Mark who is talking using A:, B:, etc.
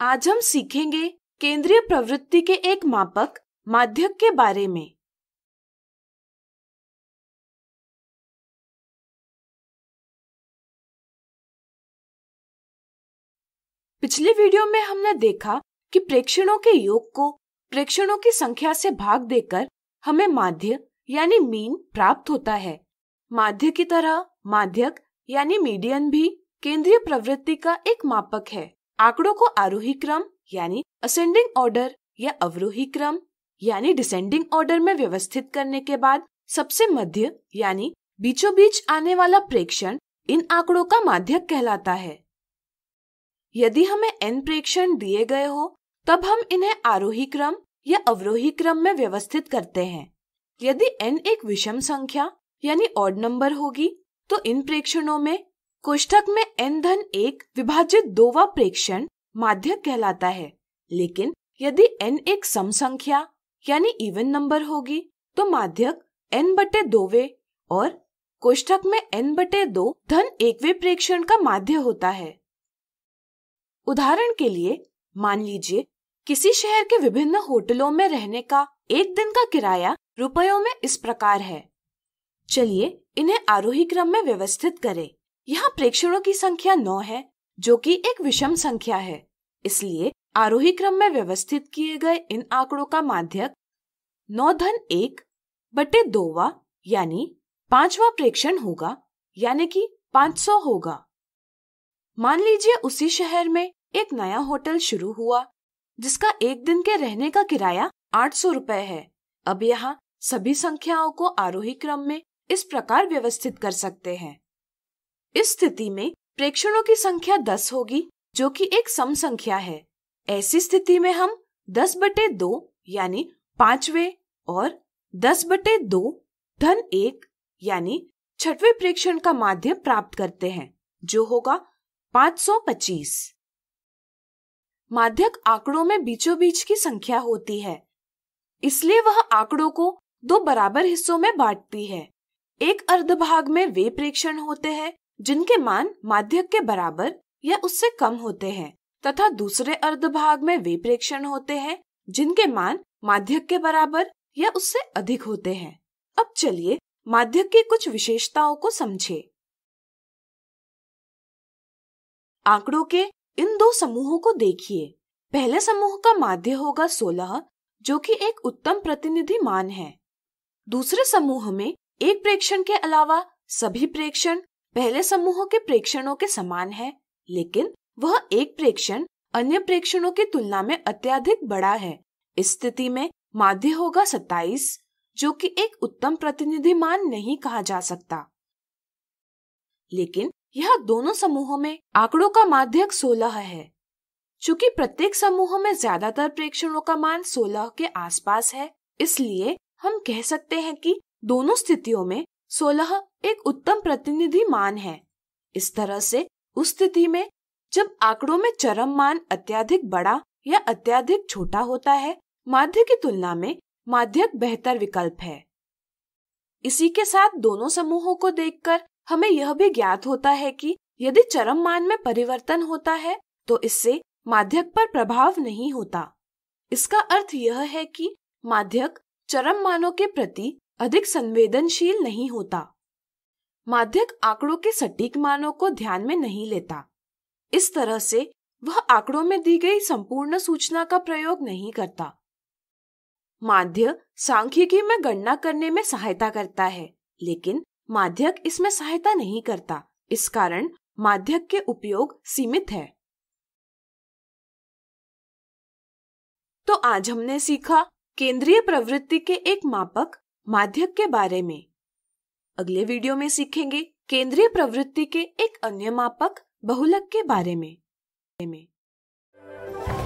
A: आज हम सीखेंगे केंद्रीय प्रवृत्ति के एक मापक माध्यक के बारे में पिछले वीडियो में हमने देखा कि प्रेक्षणों के योग को प्रेक्षणों की संख्या से भाग देकर हमें माध्य यानी मीन प्राप्त होता है माध्य की तरह माध्यक यानी मीडियन भी केंद्रीय प्रवृत्ति का एक मापक है आंकड़ों को आरोही क्रम यानी असेंडिंग ऑर्डर या अवरोही क्रम यानी डिसेंडिंग ऑर्डर में व्यवस्थित करने के बाद सबसे मध्य यानी बीचों बीच आने वाला प्रेक्षण इन आंकड़ों का माध्यक कहलाता है यदि हमें एन प्रेक्षण दिए गए हो तब हम इन्हें आरोही क्रम या अवरोही क्रम में व्यवस्थित करते हैं यदि एन एक विषम संख्या यानी ऑड नंबर होगी तो इन प्रेक्षणों में कोष्ठक में एन धन एक विभाजित दोवा प्रेक्षण माध्य कहलाता है लेकिन यदि एन एक सम संख्या यानी इवन नंबर होगी तो माध्यक एन बटे दोवे और कोष्ठक में एन बटे दो धन एकवे प्रेक्षण का माध्य होता है उदाहरण के लिए मान लीजिए किसी शहर के विभिन्न होटलों में रहने का एक दिन का किराया रुपयों में इस प्रकार है चलिए इन्हें आरोही क्रम में व्यवस्थित करें यहाँ प्रेक्षणों की संख्या नौ है जो कि एक विषम संख्या है इसलिए आरोही क्रम में व्यवस्थित किए गए इन आंकड़ों का माध्यक नौ धन एक बटे दोवा यानी पांचवा प्रेक्षण होगा यानी कि 500 होगा मान लीजिए उसी शहर में एक नया होटल शुरू हुआ जिसका एक दिन के रहने का किराया आठ सौ रूपए है अब यहाँ सभी संख्याओं को आरोही क्रम में इस प्रकार व्यवस्थित कर सकते हैं इस स्थिति में प्रेक्षणों की संख्या दस होगी जो कि एक सम संख्या है ऐसी स्थिति में हम दस बटे दो यानी पांचवे और दस बटे दो धन एक यानी छठवे प्रेक्षण का माध्य प्राप्त करते हैं जो होगा 525। माध्यक आंकड़ों में बीचों बीच की संख्या होती है इसलिए वह आंकड़ों को दो बराबर हिस्सों में बांटती है एक अर्ध भाग में वे प्रेक्षण होते हैं जिनके मान माध्यक के बराबर या उससे कम होते हैं तथा दूसरे अर्ध भाग में वे प्रेक्षण होते हैं जिनके मान माध्यक के बराबर या उससे अधिक होते हैं अब चलिए माध्यक की कुछ विशेषताओं को समझे आंकड़ों के इन दो समूहों को देखिए पहले समूह का माध्य होगा सोलह जो कि एक उत्तम प्रतिनिधि मान है दूसरे समूह में एक प्रेक्षण के अलावा सभी प्रेक्षण पहले समूह के प्रेक्षणों के समान है लेकिन वह एक प्रेक्षण अन्य प्रेक्षणों की तुलना में अत्याधिक बड़ा है इस स्थिति में माध्य होगा सत्ताईस जो कि एक उत्तम प्रतिनिधि मान नहीं कहा जा सकता लेकिन यह दोनों समूहों में आंकड़ों का माध्यक सोलह है चूंकि प्रत्येक समूह में ज्यादातर प्रेक्षणों का मान सोलह के आसपास है इसलिए हम कह सकते हैं कि दोनों स्थितियों में सोलह एक उत्तम प्रतिनिधि मान है इस तरह से उस स्थिति में जब आंकड़ों में चरम मान अत्याधिक बड़ा या अत्याधिक छोटा होता है माध्य की तुलना में माध्यक बेहतर विकल्प है इसी के साथ दोनों समूहों को देखकर हमें यह भी ज्ञात होता है कि यदि चरम मान में परिवर्तन होता है तो इससे माध्यक पर प्रभाव नहीं होता इसका अर्थ यह है कि माध्यक चरम मानों के प्रति अधिक संवेदनशील नहीं होता माध्यक आंकड़ों के सटीक मानों को ध्यान में नहीं लेता इस तरह से वह आंकड़ों में दी गई संपूर्ण सूचना का प्रयोग नहीं करता माध्य सांख्यिकी में गणना करने में सहायता करता है लेकिन माध्यक इसमें सहायता नहीं करता इस कारण माध्यक के उपयोग सीमित है तो आज हमने सीखा केंद्रीय प्रवृत्ति के एक मापक माध्यक के बारे में अगले वीडियो में सीखेंगे केंद्रीय प्रवृत्ति के एक अन्य मापक बहुलक के बारे में